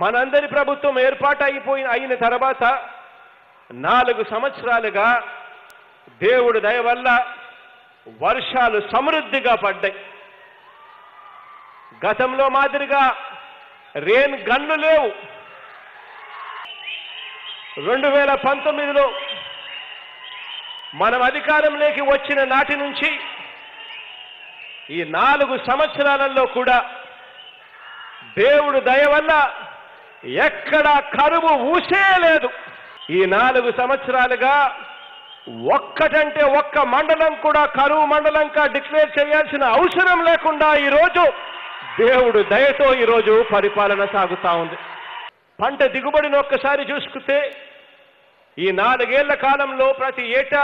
మనందరి ప్రభుత్వం ఏర్పాటు అయిపోయిన అయిన తర్వాత నాలుగు సంవత్సరాలుగా దేవుడు దయ వల్ల వర్షాలు సమృద్ధిగా పడ్డాయి గతంలో మాదిరిగా రేన్ గన్ను లేవు రెండు వేల పంతొమ్మిదిలో మనం అధికారంలోకి వచ్చిన నాటి నుంచి ఈ నాలుగు సంవత్సరాలలో కూడా దేవుడు దయ వల్ల ఎక్కడా కరువు ఊసే లేదు ఈ నాలుగు సంవత్సరాలుగా ఒక్కటంటే ఒక్క మండలం కూడా కరువు మండలంగా డిక్లేర్ చేయాల్సిన అవసరం లేకుండా ఈరోజు దేవుడు దయతో ఈరోజు పరిపాలన సాగుతా ఉంది పంట దిగుబడిని ఒక్కసారి చూసుకుంటే ఈ నాలుగేళ్ల కాలంలో ప్రతి ఏటా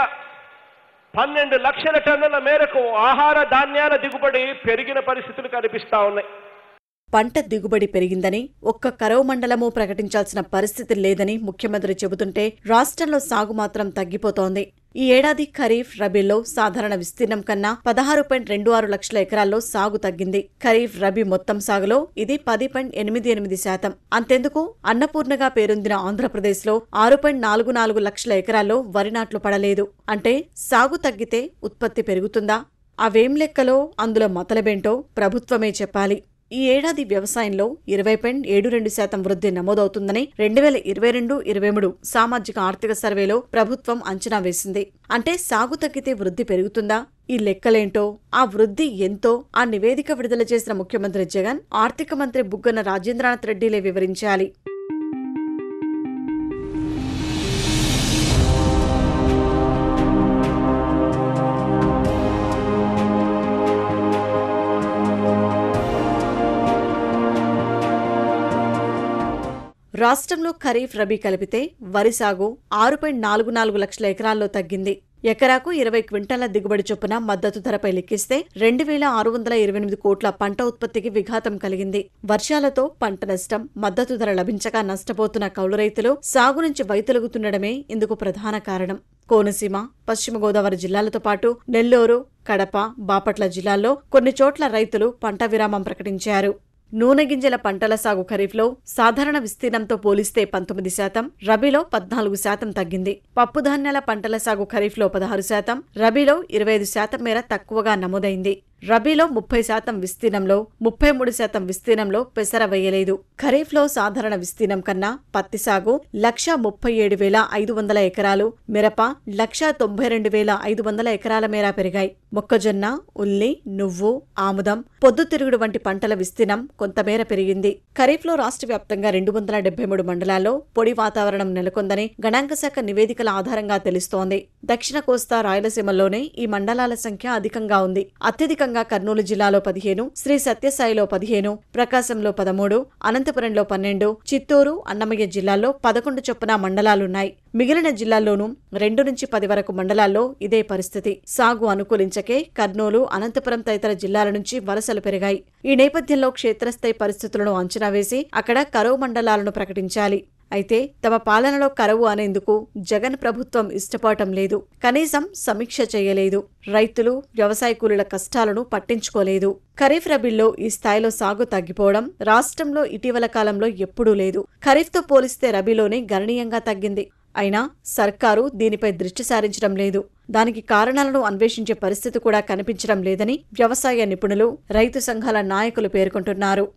పన్నెండు లక్షల టన్నుల మేరకు ఆహార ధాన్యాల దిగుబడి పెరిగిన పరిస్థితులు కనిపిస్తా ఉన్నాయి పంట దిగుబడి పెరిగిందని ఒక్క కరవు మండలము ప్రకటించాల్సిన పరిస్థితి లేదని ముఖ్యమంత్రి చెబుతుంటే రాష్ట్రంలో సాగు మాత్రం తగ్గిపోతోంది ఈ ఏడాది ఖరీఫ్ రబీలో సాధారణ విస్తీర్ణం కన్నా పదహారు పాయింట్ రెండు ఆరు లక్షల ఎకరాల్లో సాగు తగ్గింది ఖరీఫ్ రబీ మొత్తం సాగులో ఇది పది పాయింట్ ఎనిమిది ఎనిమిది శాతం అంతెందుకు అన్నపూర్ణగా పేరొందిన ఆంధ్రప్రదేశ్లో ఆరు పాయింట్ నాలుగు నాలుగు లక్షల ఎకరాల్లో వరి నాట్లు పడలేదు అంటే సాగు తగ్గితే ఉత్పత్తి పెరుగుతుందా అవేం లెక్కలో అందులో మతలబేంటో ప్రభుత్వమే చెప్పాలి ఈ ఏడాది వ్యవసాయంలో ఇరవై పాయింట్ ఏడు రెండు శాతం వృద్ధి నమోదవుతుందని రెండు వేల ఇరవై రెండు ఇరవై మూడు సామాజిక ఆర్థిక సర్వేలో ప్రభుత్వం అంచనా వేసింది అంటే సాగు తగ్గితే వృద్ధి పెరుగుతుందా ఈ లెక్కలేంటో ఆ వృద్ధి ఎంతో ఆ నివేదిక విడుదల చేసిన ముఖ్యమంత్రి జగన్ ఆర్థిక మంత్రి బుగ్గన రాజేంద్రనాథ్ రెడ్డిలే వివరించాలి రాష్ట్రంలో ఖరీఫ్ రబీ కలిపితే వరి సాగు ఆరు పాయింట్ నాలుగు నాలుగు లక్షల ఎకరాల్లో తగ్గింది ఎకరాకు ఇరవై క్వింటాల దిగుబడి చొప్పున మద్దతు ధరపై లెక్కిస్తే రెండు వేల ఆరు వందల ఇరవై ఎనిమిది కోట్ల పంట ఉత్పత్తికి విఘాతం కలిగింది వర్షాలతో పంట నష్టం మద్దతు ధర లభించక నష్టపోతున్న కౌలు రైతులు సాగు నుంచి వైతొలుగుతుండడమే ఇందుకు ప్రధాన కారణం కోనసీమ పశ్చిమ గోదావరి జిల్లాలతో పాటు నెల్లూరు కడప బాపట్ల జిల్లాల్లో కొన్ని చోట్ల రైతులు పంట విరామం ప్రకటించారు నూనె గింజల పంటల సాగు ఖరీఫ్లో సాధారణ విస్తీర్ణంతో పోలిస్తే పంతొమ్మిది శాతం రబీలో పద్నాలుగు శాతం తగ్గింది పప్పుధాన్యాల పంటల సాగు ఖరీఫ్లో పదహారు శాతం రబీలో ఇరవై ఐదు శాతం మేర తక్కువగా నమోదైంది రబీలో ముప్పై శాతం విస్తీర్ణంలో ముప్పై మూడు శాతం విస్తీర్ణంలో పెసర వేయలేదు ఖరీఫ్లో సాధారణ విస్తీర్ణం కన్నా పత్తి సాగు లక్ష ముప్పై ఏడు వేల ఐదు వందల ఎకరాలు మిరప లక్ష తొంభై రెండు వేల ఐదు వందల ఎకరాల మేర పెరిగాయి మొక్కజొన్న ఉల్లి నువ్వు ఆముదం పొద్దుతిరుగుడు వంటి పంటల విస్తీర్ణం కొంతమేర పెరిగింది ఖరీఫ్లో రాష్ట్ర వ్యాప్తంగా రెండు వందల డెబ్బై మూడు మండలాల్లో పొడి వాతావరణం నెలకొందని గణాంక శాఖ నివేదికల ఆధారంగా తెలుస్తోంది దక్షిణ కోస్తా రాయలసీమలోనే ఈ మండలాల సంఖ్య అధికంగా ఉంది అత్యధికంగా ప్రముఖంగా కర్నూలు జిల్లాలో పదిహేను శ్రీ సత్యసాయిలో పదిహేను ప్రకాశంలో పదమూడు అనంతపురంలో పన్నెండు చిత్తూరు అన్నమయ్య జిల్లాల్లో పదకొండు చొప్పున మండలాలున్నాయి మిగిలిన జిల్లాల్లోనూ రెండు నుంచి పది వరకు మండలాల్లో ఇదే పరిస్థితి సాగు అనుకూలించకే కర్నూలు అనంతపురం తదితర జిల్లాల నుంచి వలసలు పెరిగాయి ఈ నేపథ్యంలో క్షేత్రస్థాయి పరిస్థితులను అంచనా వేసి అక్కడ కరువు మండలాలను ప్రకటించాలి అయితే తమ పాలనలో కరవు అనేందుకు జగన్ ప్రభుత్వం ఇష్టపడటం లేదు కనీసం సమీక్ష చేయలేదు రైతులు వ్యవసాయ కూలీల కష్టాలను పట్టించుకోలేదు ఖరీఫ్ రబీల్లో ఈ స్థాయిలో సాగు తగ్గిపోవడం రాష్ట్రంలో ఇటీవల కాలంలో ఎప్పుడూ లేదు ఖరీఫ్తో పోలిస్తే రబీలోనే గణనీయంగా తగ్గింది అయినా సర్కారు దీనిపై దృష్టి సారించడం లేదు దానికి కారణాలను అన్వేషించే పరిస్థితి కూడా కనిపించడం లేదని వ్యవసాయ నిపుణులు రైతు సంఘాల నాయకులు పేర్కొంటున్నారు